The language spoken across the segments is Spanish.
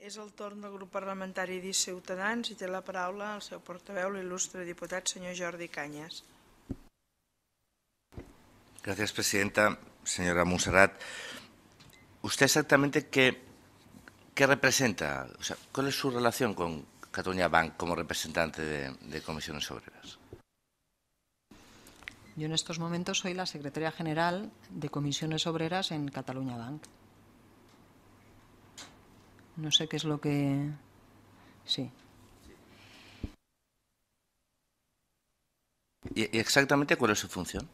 Es el turno del Grupo Parlamentario de Ciutadans si tiene la palabra el seu portaveu, ilustre diputado, señor Jordi Cañas. Gracias, presidenta. Señora Monserrat, ¿usted exactamente qué, representa? O sea, ¿Cuál es su relación con Cataluña Bank como representante de, de comisiones obreras? Yo en estos momentos soy la secretaria general de comisiones obreras en Cataluña Bank. No sé qué es lo que... Sí. ¿Y exactamente cuál es su función?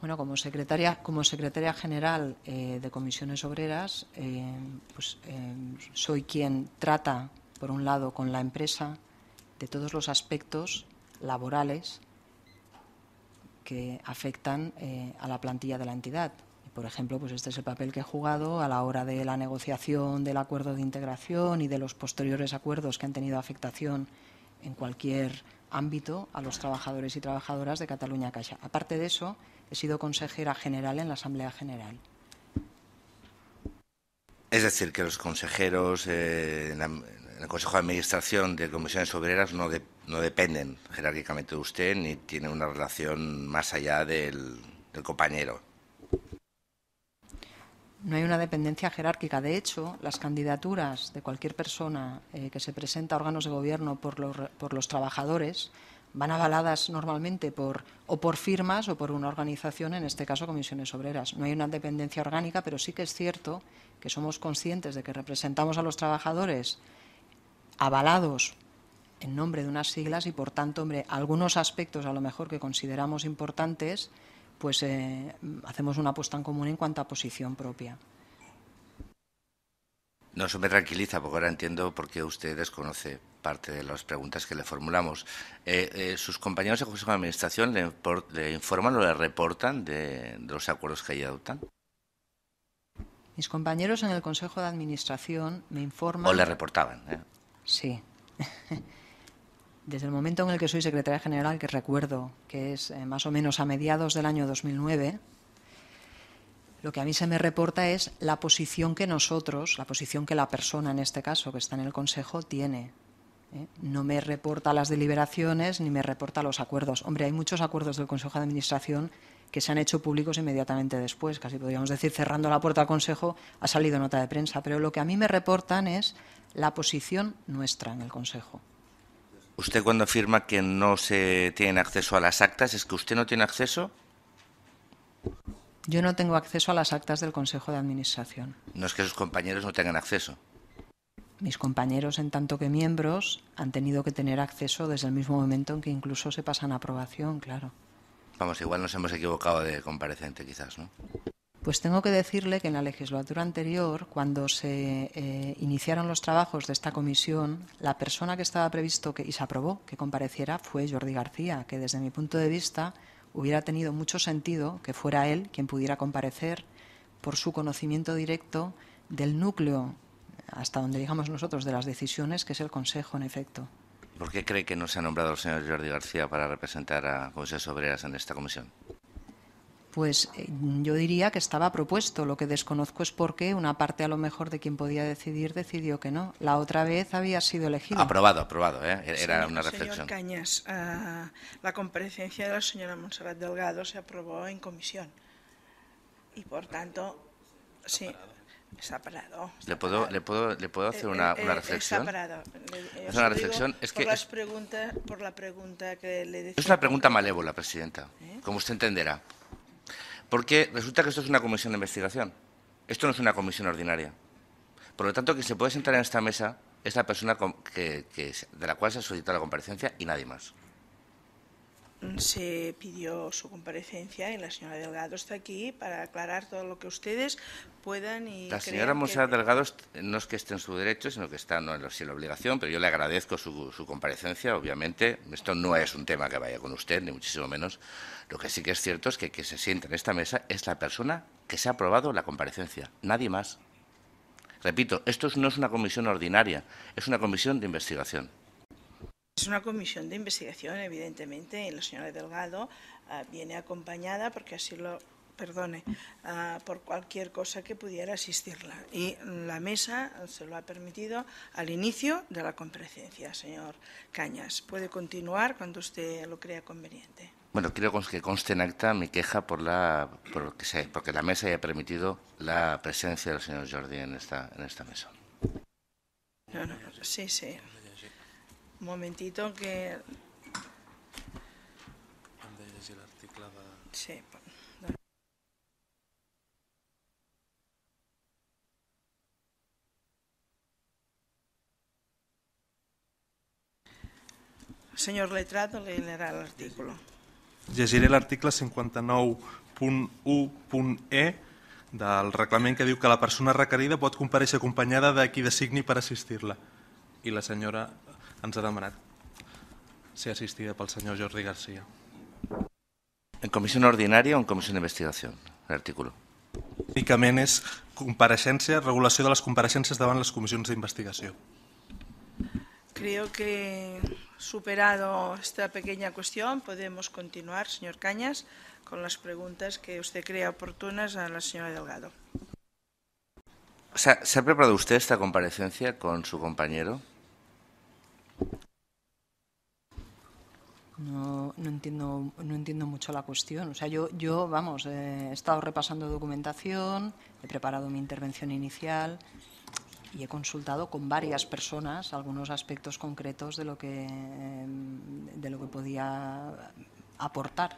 Bueno, como secretaria, como secretaria general eh, de comisiones obreras, eh, pues eh, soy quien trata, por un lado, con la empresa de todos los aspectos laborales que afectan a la plantilla de la entidad. Por ejemplo, pues este es el papel que he jugado a la hora de la negociación del acuerdo de integración y de los posteriores acuerdos que han tenido afectación en cualquier ámbito a los trabajadores y trabajadoras de Cataluña Caixa. Aparte de eso, he sido consejera general en la Asamblea General. Es decir, que los consejeros eh, en, el Consejo de Administración de Comisiones Obreras no, no dependen jerárquicamente de usted ni tienen una relación más allá del compañero. No hay una dependencia jerárquica. De hecho, las candidaturas de cualquier persona eh, que se presenta a órganos de gobierno por los, por los trabajadores van avaladas normalmente por o por firmas o por una organización, en este caso comisiones obreras. No hay una dependencia orgánica, pero sí que es cierto que somos conscientes de que representamos a los trabajadores avalados en nombre de unas siglas y, por tanto, hombre, algunos aspectos a lo mejor que consideramos importantes pues eh, hacemos una apuesta en común en cuanto a posición propia. No, eso me tranquiliza, porque ahora entiendo por qué usted desconoce parte de las preguntas que le formulamos. Eh, eh, ¿Sus compañeros en el Consejo de Administración le, informan o le reportan de, los acuerdos que ahí adoptan? Mis compañeros en el Consejo de Administración me informan. O le reportaban. ¿eh? Sí. Desde el momento en el que soy secretaria general, que recuerdo que es eh, más o menos a mediados del año 2009, lo que a mí se me reporta es la posición que nosotros, la posición que la persona en este caso que está en el Consejo tiene. ¿eh? No me reporta las deliberaciones ni me reporta los acuerdos. Hombre, hay muchos acuerdos del Consejo de Administración que se han hecho públicos inmediatamente después, casi podríamos decir cerrando la puerta al Consejo ha salido nota de prensa, pero lo que a mí me reportan es la posición nuestra en el Consejo. Usted cuando afirma que no se tiene acceso a las actas, ¿es que usted no tiene acceso? Yo no tengo acceso a las actas del Consejo de Administración. No es que sus compañeros no tengan acceso. Mis compañeros, en tanto que miembros, han tenido que tener acceso desde el mismo momento en que incluso se pasan a aprobación, claro. Vamos, igual nos hemos equivocado de comparecente, quizás, ¿no? Pues tengo que decirle que en la legislatura anterior, cuando se eh, iniciaron los trabajos de esta comisión, la persona que estaba previsto que, y se aprobó que compareciera fue Jordi García, que desde mi punto de vista hubiera tenido mucho sentido que fuera él quien pudiera comparecer por su conocimiento directo del núcleo, hasta donde digamos nosotros, de las decisiones, que es el Consejo, en efecto. ¿Por qué cree que no se ha nombrado el señor Jordi García para representar a José Obreras en esta comisión? pues eh, yo diría que estaba propuesto. Lo que desconozco es por qué una parte a lo mejor de quien podía decidir decidió que no. La otra vez había sido elegido. Aprobado, aprobado. ¿eh? Era una reflexión. Señor Cañas, eh, la comparecencia de la señora Montserrat Delgado se aprobó en comisión y por tanto, sí. Está parado. ¿Le, puedo, ¿Le, puedo, ¿Le puedo hacer eh, una, una reflexión? Está parado. Es una reflexión. Es por, las la pregunta que le Es una pregunta malévola, Presidenta, como usted entenderá. Porque resulta que esto es una comisión de investigación. Esto no es una comisión ordinaria. Por lo tanto, que se puede sentar en esta mesa es la persona de la cual se ha solicitado la comparecencia y nadie más se pidió su comparecencia y la señora Delgado está aquí para aclarar todo lo que ustedes puedan y la señora Monserrat Delgado no es que esté en su derecho sino que está en la, la obligación pero yo le agradezco su, su, comparecencia obviamente esto no es un tema que vaya con usted ni muchísimo menos lo que sí que es cierto es que quien se sienta en esta mesa es la persona que se ha aprobado la comparecencia nadie más repito esto no es una comisión ordinaria es una comisión de investigación es una comisión de investigación, evidentemente, y la señora Delgado ah, viene acompañada porque así lo perdone, ah, por cualquier cosa que pudiera asistirla. Y la mesa se lo ha permitido al inicio de la comparecencia, señor Cañas. Puede continuar cuando usted lo crea conveniente. Bueno, quiero que conste en acta mi queja por la, por que sea, porque la mesa haya permitido la presencia del señor Jordi en esta, en esta mesa. No, no, sí, sí. Un momentito que... Hem de llegir l'article de... Sí, de... Senyor Letrado, leerà l'article. Llegiré l'article 59.1.e del reglament que diu que la persona requerida pot compareixer acompanyada de qui designi per assistir-la. I la senyora ens ha demanat ser assistida pel senyor Jordi García. En comissió ordinària o en comissió d'investigació? L'article. L'artículo. Únicament és compareixència, regulació de les compareixences davant les comissions d'investigació. Creo que superado esta pequeña cuestión podemos continuar, señor Cañas, con las preguntas que usted crea oportunas a la señora Delgado. ¿Se ha, ¿se ha preparado usted esta comparecencia con su compañero? No, entiendo, no entiendo mucho la cuestión. O sea, yo, yo vamos, eh, he estado repasando documentación, he preparado mi intervención inicial y he consultado con varias personas algunos aspectos concretos de lo que, em, de lo que podía aportar.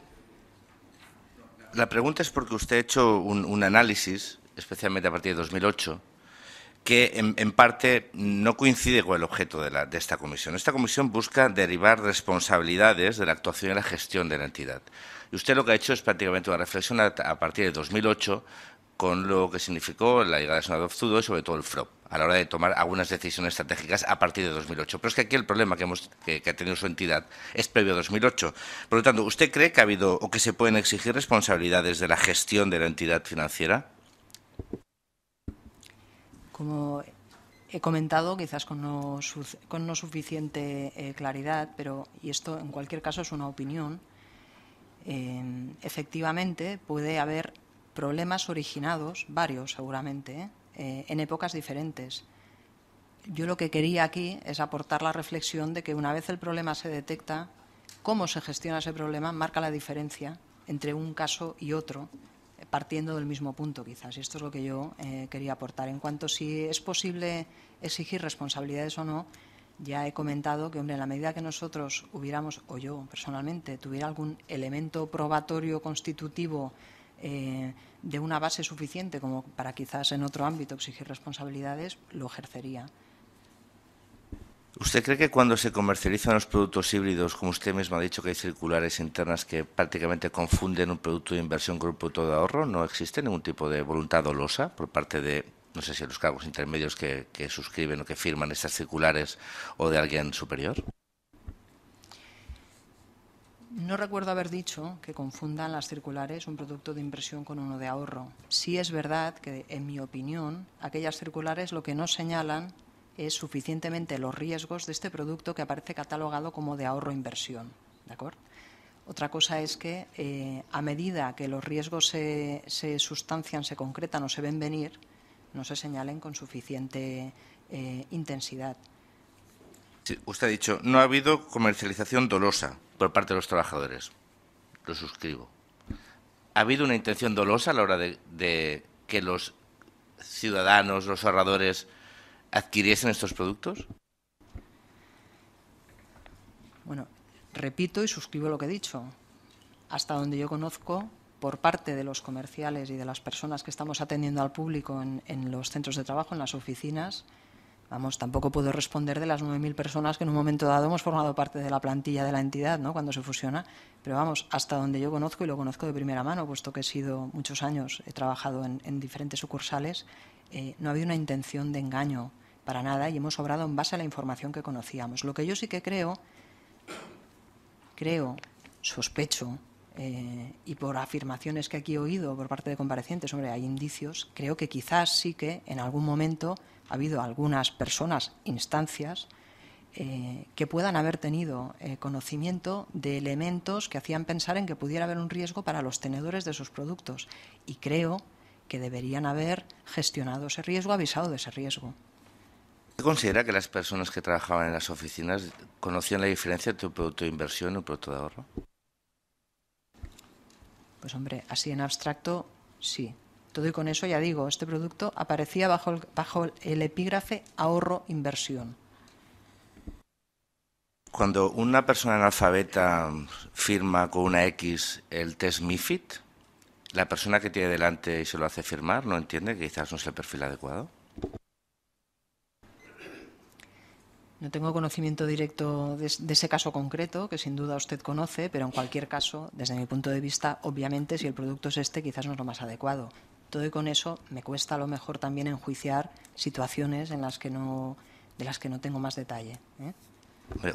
La pregunta es porque usted ha hecho un, un análisis, especialmente a partir de 2008, que en, parte no coincide con el objeto de, esta comisión. Esta comisión busca derivar responsabilidades de la actuación y la gestión de la entidad. Y usted lo que ha hecho es prácticamente una reflexión a, partir de 2008 con lo que significó la llegada de Sonadov Zudo y sobre todo el FROP a la hora de tomar algunas decisiones estratégicas a partir de 2008. Pero es que aquí el problema que, hemos, que ha tenido su entidad es previo a 2008. Por lo tanto, ¿usted cree que ha habido o que se pueden exigir responsabilidades de la gestión de la entidad financiera? como he comentado, quizás con no, con no suficiente eh, claridad, pero, y esto en cualquier caso es una opinión, em, efectivamente puede haber problemas originados, varios seguramente, eh, en épocas diferentes. Yo lo que quería aquí es aportar la reflexión de que una vez el problema se detecta, cómo se gestiona ese problema marca la diferencia entre un caso y otro partiendo del mismo punto, quizás. Y esto es lo que yo eh, quería aportar. En cuanto a si es posible exigir responsabilidades o no, ya he comentado que, hombre, en la medida que nosotros hubiéramos, o yo personalmente, tuviera algún elemento probatorio constitutivo eh, de una base suficiente como para quizás en otro ámbito exigir responsabilidades, lo ejercería. ¿Usted cree que cuando se comercializan los productos híbridos, como usted mismo ha dicho que hay circulares internas que prácticamente confunden un producto de inversión con un producto de ahorro, no existe ningún tipo de voluntad dolosa por parte de, no sé si los cargos intermedios que, que suscriben o que firman estas circulares o de alguien superior? No recuerdo haber dicho que confundan las circulares un producto de inversión con uno de ahorro. Sí es verdad que, en mi opinión, aquellas circulares lo que no señalan es suficientemente los riesgos de este producto que aparece catalogado como de ahorro-inversión. ¿De Otra cosa es que eh, a medida que los riesgos se, sustancian, se concretan o se ven venir, no se señalen con suficiente eh, intensidad. usted ha dicho, no ha habido comercialización dolosa por parte de los trabajadores. Lo suscribo. ¿Ha habido una intención dolosa a la hora de que los ciudadanos, los ahorradores, adquiriesen estos productos? Bueno, repito y suscribo lo que he dicho. Hasta donde yo conozco, por parte de los comerciales y de las personas que estamos atendiendo al público en, los centros de trabajo, en las oficinas, vamos, tampoco puedo responder de las 9.000 personas que en un momento dado hemos formado parte de la plantilla de la entidad, ¿no? Cuando se fusiona. Pero vamos, hasta donde yo conozco y lo conozco de primera mano, puesto que he sido muchos años, he trabajado en, diferentes sucursales, eh, no ha habido una intención de engaño para nada y hemos obrado en base a la información que conocíamos. Lo que yo sí que creo, creo, sospecho, eh, y por afirmaciones que aquí he oído por parte de comparecientes, hombre, hay indicios, creo que quizás sí que en algún momento ha habido algunas personas, instancias, eh, que puedan haber tenido eh, conocimiento de elementos que hacían pensar en que pudiera haber un riesgo para los tenedores de sus productos. Y creo que deberían haber gestionado ese riesgo, avisado de ese riesgo considera que las personas que trabajaban en las oficinas conocían la diferencia entre un producto de inversión y un producto de ahorro? Pues hombre, así en abstracto, sí. Todo y con eso, ya digo, este producto aparecía bajo el, epígrafe ahorro-inversión. Cuando una persona analfabeta firma con una X el test MIFID, la persona que tiene delante y se lo hace firmar no entiende que quizás no es el perfil adecuado. No tengo conocimiento directo de, ese caso concreto, que sin duda usted conoce, pero en cualquier caso, desde mi punto de vista, obviamente, si el producto es este, quizás no es lo más adecuado. Todo y con eso me cuesta a lo mejor también enjuiciar situaciones en las que no, de las que no tengo más detalle. ¿eh?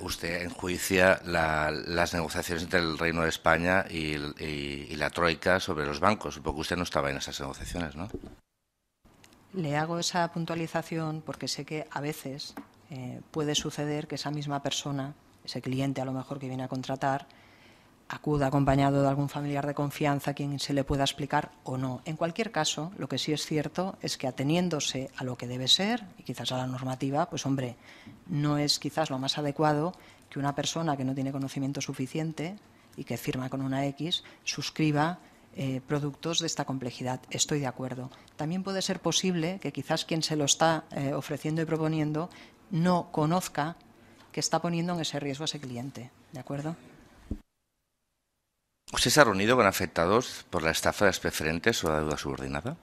usted enjuicia las negociaciones entre el Reino de España y, y la Troika sobre los bancos. porque usted no estaba en esas negociaciones, ¿no? Le hago esa puntualización porque sé que a veces eh, puede suceder que esa misma persona, ese cliente a lo mejor que viene a contratar, acuda acompañado de algún familiar de confianza a quien se le pueda explicar o no. En cualquier caso, lo que sí es cierto es que ateniéndose a lo que debe ser y quizás a la normativa, pues hombre, no es quizás lo más adecuado que una persona que no tiene conocimiento suficiente y que firma con una X suscriba eh, productos de esta complejidad. Estoy de acuerdo. También puede ser posible que quizás quien se lo está eh, ofreciendo y proponiendo no conozca que está poniendo en ese riesgo a ese cliente. ¿De acuerdo? ¿Usted se ha reunido con afectados por la estafa de las preferentes o la deuda subordinada?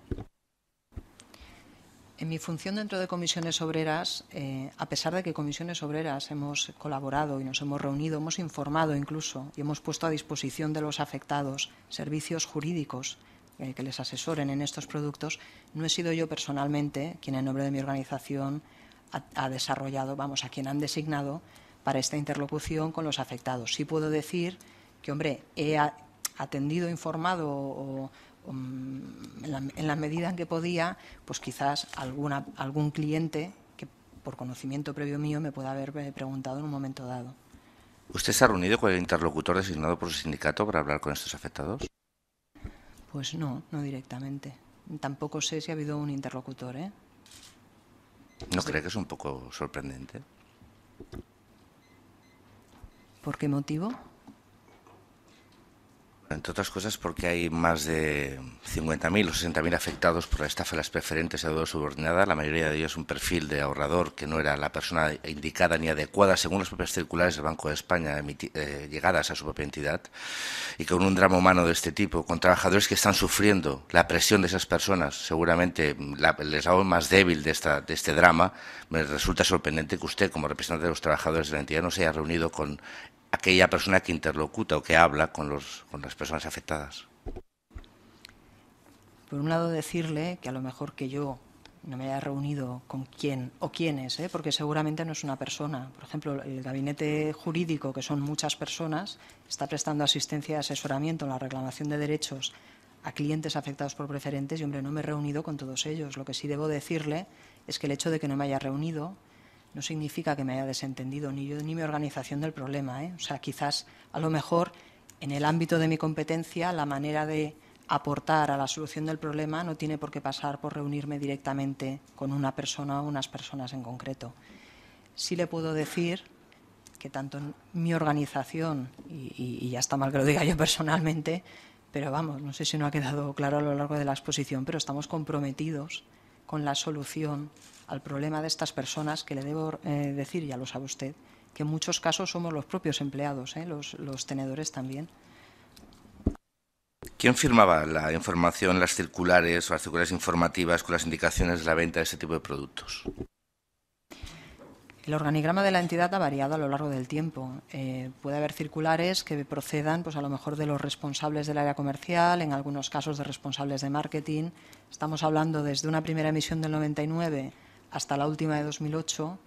En mi función dentro de comisiones obreras, eh, a pesar de que comisiones obreras hemos colaborado y nos hemos reunido, hemos informado incluso y hemos puesto a disposición de los afectados servicios jurídicos eh, que les asesoren en estos productos, no he sido yo personalmente quien en nombre de mi organización ha, desarrollado, vamos, a quien han designado para esta interlocución con los afectados. Sí puedo decir que, hombre, he atendido, informado o, mm, en, la, en, medida en que podía, pues quizás alguna, algún cliente que por conocimiento previo mío me pueda haber eh, preguntado en un momento dado. ¿Usted se ha reunido con el interlocutor designado por su sindicato para hablar con estos afectados? Pues no, no directamente. Tampoco sé si ha habido un interlocutor, ¿eh? ¿No cree que es un poco sorprendente? ¿Por qué motivo? Entre otras cosas porque hay más de 50.000 o 60.000 afectados por la estafa de las preferentes de deuda subordinada. La mayoría de ellos un perfil de ahorrador que no era la persona indicada ni adecuada según los propias circulares del Banco de España eh, llegadas a su propia entidad. Y con un drama humano de este tipo, con trabajadores que están sufriendo la presión de esas personas, seguramente la, les más débil de, esta, de este drama, me resulta sorprendente que usted, como representante de los trabajadores de la entidad, no se haya reunido con aquella persona que interlocuta o que habla con, las personas afectadas. Por un lado, decirle que a lo mejor que yo no me haya reunido con quién o quiénes, ¿eh? porque seguramente no es una persona. Por ejemplo, el gabinete jurídico, que son muchas personas, está prestando asistencia y asesoramiento en la reclamación de derechos a clientes afectados por preferentes y, hombre, no me he reunido con todos ellos. Lo que sí debo decirle es que el hecho de que no me haya reunido no significa que me haya desentendido ni yo ni mi organización del problema. ¿eh? O sea, quizás a lo mejor en el ámbito de mi competencia la manera de aportar a la solución del problema no tiene por qué pasar por reunirme directamente con una persona o unas personas en concreto. Sí le puedo decir que tanto mi organización, y ya está mal que lo diga yo personalmente, pero vamos, no sé si no ha quedado claro a lo largo de la exposición, pero estamos comprometidos con la solución al problema de estas personas que le debo eh, decir, ya lo sabe usted, que en muchos casos somos los propios empleados, eh, los, los, tenedores también. ¿Quién firmaba la información, las circulares o las circulares informativas con las indicaciones de la venta de ese tipo de productos? El organigrama de la entidad ha variado a lo largo del tiempo. Eh, puede haber circulares que procedan, pues a lo mejor, de los responsables del área comercial, en algunos casos de responsables de marketing. Estamos hablando desde una primera emisión del 99 hasta la última de 2008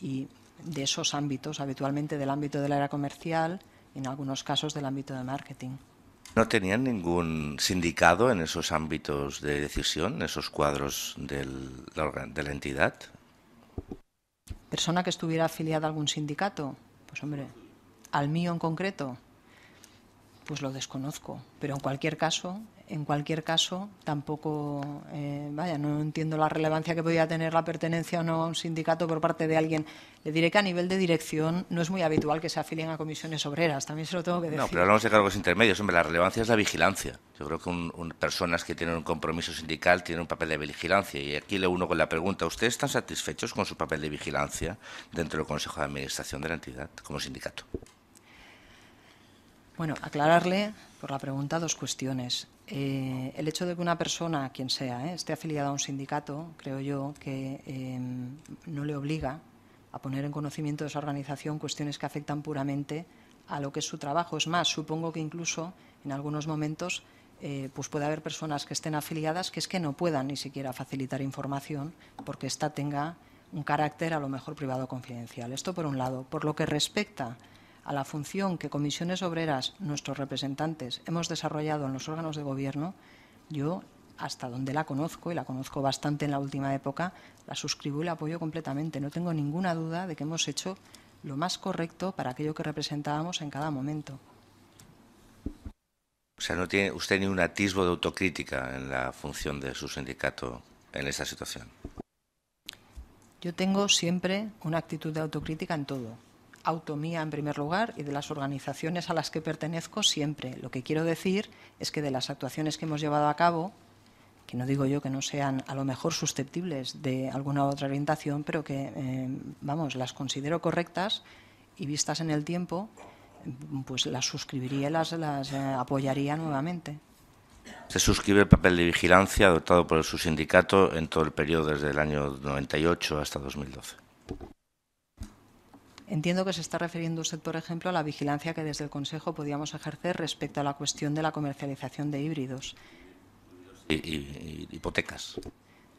y de esos ámbitos, habitualmente del ámbito del área comercial y en algunos casos del ámbito de marketing. ¿No tenían ningún sindicado en esos ámbitos de decisión, en esos cuadros de la entidad? persona que estuviera afiliada a algún sindicato, pues hombre, al mío en concreto, pues lo desconozco. Pero en cualquier caso, en cualquier caso, tampoco, eh, vaya, no entiendo la relevancia que podía tener la pertenencia o no a un sindicato por parte de alguien. Le diré que a nivel de dirección no es muy habitual que se afilien a comisiones obreras, también se lo tengo que decir. No, pero hablamos de cargos intermedios, hombre, la relevancia es la vigilancia. Yo creo que personas que tienen un compromiso sindical tienen un papel de vigilancia. Y aquí le uno con la pregunta, ¿ustedes están satisfechos con su papel de vigilancia dentro del Consejo de Administración de la entidad como sindicato? Bueno, aclararle por la pregunta dos cuestiones. Eh, el hecho de que una persona, quien sea, eh, esté afiliada a un sindicato, creo yo que em, no le obliga a poner en conocimiento de esa organización cuestiones que afectan puramente a lo que es su trabajo. Es más, supongo que incluso en algunos momentos eh, pues puede haber personas que estén afiliadas que es que no puedan ni siquiera facilitar información porque ésta tenga un carácter a lo mejor privado o confidencial. Esto por un lado. Por lo que respecta a la función que comisiones obreras, nuestros representantes, hemos desarrollado en los órganos de gobierno, yo, hasta donde la conozco, y la conozco bastante en la última época, la suscribo y la apoyo completamente. No tengo ninguna duda de que hemos hecho lo más correcto para aquello que representábamos en cada momento. O sea, no tiene usted ni un atisbo de autocrítica en la función de su sindicato en esta situación. Yo tengo siempre una actitud de autocrítica en todo automía en primer lugar y de las organizaciones a las que pertenezco siempre. Lo que quiero decir es que de las actuaciones que hemos llevado a cabo, que no digo yo que no sean a lo mejor susceptibles de alguna otra orientación, pero que, eh, vamos, las considero correctas y vistas en el tiempo, pues las suscribiría y las, las eh, apoyaría nuevamente. Se suscribe el papel de vigilancia adoptado por su sindicato en todo el periodo desde el año 98 hasta 2012. Entiendo que se está refiriendo usted, por ejemplo, a la vigilancia que desde el Consejo podíamos ejercer respecto a la cuestión de la comercialización de híbridos. Y, hipotecas.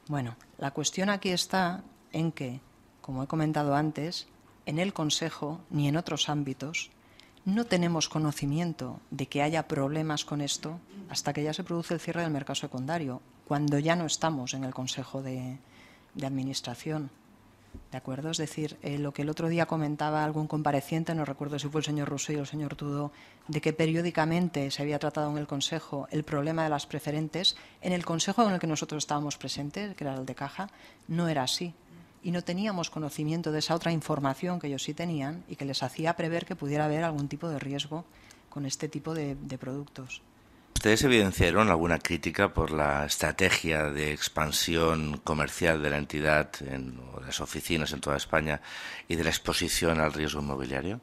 Bueno, la cuestión aquí está en que, como he comentado antes, en el Consejo ni en otros ámbitos no tenemos conocimiento de que haya problemas con esto hasta que ya se produce el cierre del mercado secundario, cuando ya no estamos en el Consejo de Administración. ¿De acuerdo? Es decir, eh, lo que el otro día comentaba algún compareciente, no recuerdo si fue el señor Rousseau o el señor Tudó, de que periódicamente se había tratado en el Consejo el problema de las preferentes, en el Consejo en el que nosotros estábamos presentes, que era el de Caja, no era así. Y no teníamos conocimiento de esa otra información que ellos sí tenían y que les hacía prever que pudiera haber algún tipo de riesgo con este tipo de productos. Ustedes evidenciaron alguna crítica por la estrategia de expansión comercial de la entidad en o de las oficinas en toda España y de la exposición al riesgo inmobiliario.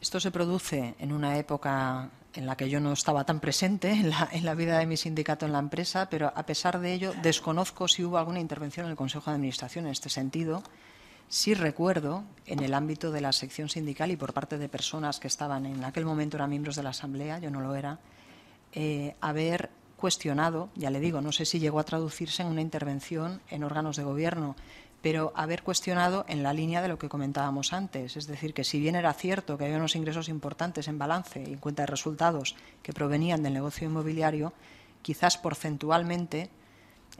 Esto se produce en una época en la que yo no estaba tan presente en la, vida de mi sindicato en la empresa, pero a pesar de ello desconozco si hubo alguna intervención en el Consejo de Administración en este sentido Sí recuerdo, en el ámbito de la sección sindical y por parte de personas que estaban en aquel momento, eran miembros de la Asamblea, yo no lo era, eh, haber cuestionado, ya le digo, no sé si llegó a traducirse en una intervención en órganos de gobierno, pero haber cuestionado en la línea de lo que comentábamos antes. Es decir, que si bien era cierto que había unos ingresos importantes en balance y en cuenta de resultados que provenían del negocio inmobiliario, quizás porcentualmente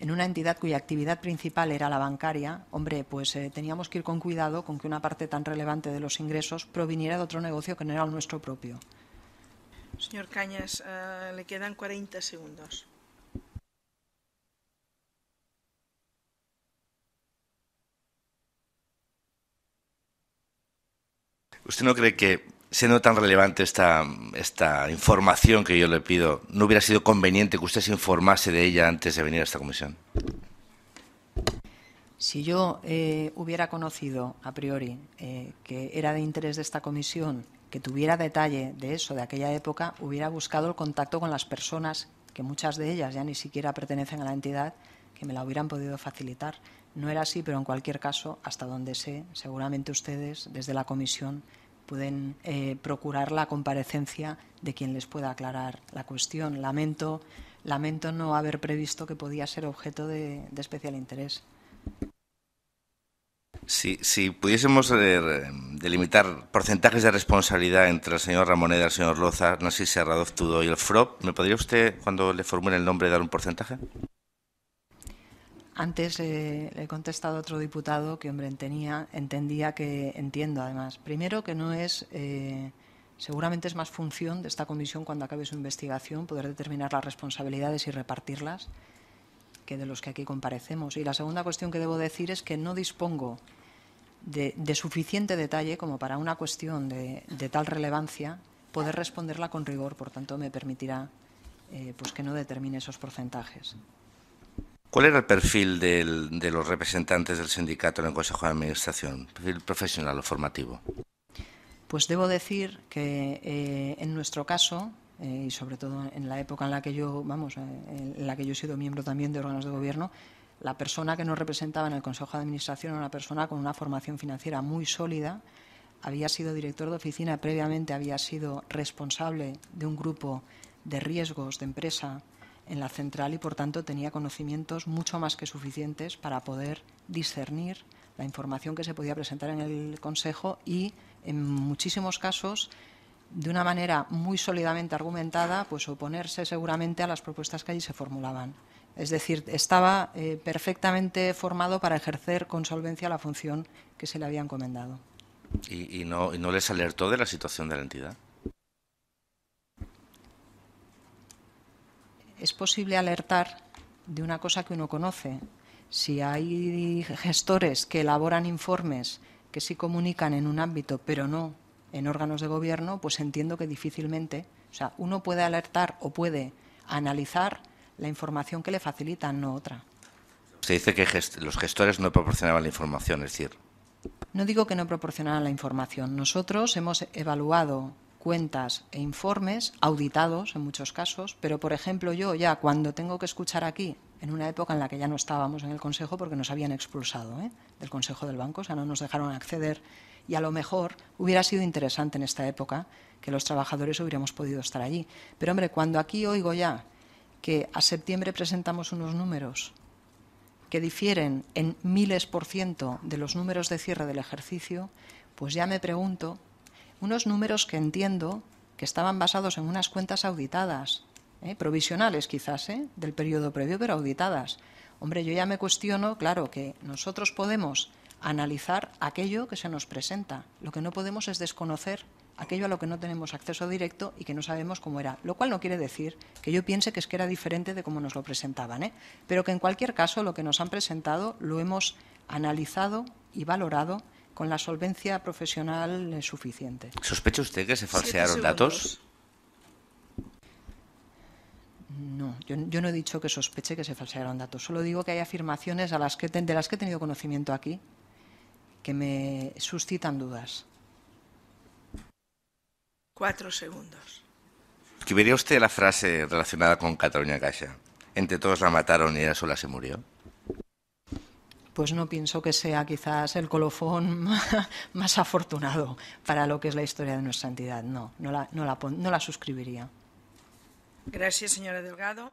en una entidad cuya actividad principal era la bancaria, hombre, pues eh, teníamos que ir con cuidado con que una parte tan relevante de los ingresos proviniera de otro negocio que no era el nuestro propio. Señor Cañas, eh, le quedan 40 segundos. ¿Usted no cree que siendo tan relevante esta, esta información que yo le pido, ¿no hubiera sido conveniente que usted se informase de ella antes de venir a esta comisión? Si yo eh, hubiera conocido a priori eh, que era de interés de esta comisión que tuviera detalle de eso, de aquella época, hubiera buscado el contacto con las personas, que muchas de ellas ya ni siquiera pertenecen a la entidad, que me la hubieran podido facilitar. No era así, pero en cualquier caso, hasta donde sé, seguramente ustedes desde la comisión pueden eh, procurar la comparecencia de quien les pueda aclarar la cuestión. Lamento, lamento no haber previsto que podía ser objeto de, especial interés. Si, pudiésemos eh, delimitar porcentajes de responsabilidad entre el señor Ramoneda, el señor Loza, se Serrado Tudo y el FROP, ¿me podría usted, cuando le formule el nombre, dar un porcentaje? Antes le he contestado a otro diputado que, hombre, entendía, entendía que, entiendo además, primero que no es, eh, seguramente es más función de esta comisión cuando acabe su investigación poder determinar las responsabilidades y repartirlas que de los que aquí comparecemos. Y la segunda cuestión que debo decir es que no dispongo de, suficiente detalle como para una cuestión de, tal relevancia poder responderla con rigor, por tanto me permitirá eh, pues que no determine esos porcentajes. ¿Cuál era el perfil de los representantes del sindicato en el Consejo de Administración? ¿Perfil profesional o formativo? Pues debo decir que eh, en nuestro caso, eh, y sobre todo en la época en la que yo, vamos, eh, en la que yo he sido miembro también de órganos de gobierno, la persona que nos representaba en el Consejo de Administración era una persona con una formación financiera muy sólida, había sido director de oficina, previamente había sido responsable de un grupo de riesgos de empresa en la central y, por tanto, tenía conocimientos mucho más que suficientes para poder discernir la información que se podía presentar en el Consejo y, en muchísimos casos, de una manera muy sólidamente argumentada, pues oponerse seguramente a las propuestas que allí se formulaban. Es decir, estaba eh, perfectamente formado para ejercer con solvencia la función que se le había encomendado. y no les alertó de la situación de la entidad? es posible alertar de una cosa que uno conoce. Si hay gestores que elaboran informes que sí comunican en un ámbito, pero no en órganos de gobierno, pues entiendo que difícilmente, o sea, uno puede alertar o puede analizar la información que le facilitan, no otra. Se dice que los gestores no proporcionaban la información, es decir. No digo que no proporcionaran la información. Nosotros hemos evaluado cuentas e informes, auditados en muchos casos, pero por ejemplo yo ya cuando tengo que escuchar aquí, en una época en la que ya no estábamos en el Consejo porque nos habían expulsado ¿eh? del Consejo del Banco, o sea, no nos dejaron acceder y a lo mejor hubiera sido interesante en esta época que los trabajadores hubiéramos podido estar allí. Pero hombre, cuando aquí oigo ya que a septiembre presentamos unos números que difieren en miles por ciento de los números de cierre del ejercicio, pues ya me pregunto unos números que entiendo que estaban basados en unas cuentas auditadas, ¿eh? provisionales quizás, ¿eh? del periodo previo, pero auditadas. Hombre, yo ya me cuestiono, claro, que nosotros podemos analizar aquello que se nos presenta. Lo que no podemos es desconocer aquello a lo que no tenemos acceso directo y que no sabemos cómo era. Lo cual no quiere decir que yo piense que es que era diferente de cómo nos lo presentaban, ¿eh? pero que en cualquier caso lo que nos han presentado lo hemos analizado y valorado con la solvencia profesional suficiente. ¿Sospecha usted que se falsearon datos? No, yo, no he dicho que sospeche que se falsearon datos. Solo digo que hay afirmaciones a las que, de las que he tenido conocimiento aquí que me suscitan dudas. Cuatro segundos. ¿Qué vería usted la frase relacionada con Cataluña Caixa? Entre todos la mataron y ella sola se murió pues no pienso que sea quizás el colofón más afortunado para lo que es la historia de nuestra entidad. No, no la, no la suscribiría. Gracias, señora Delgado.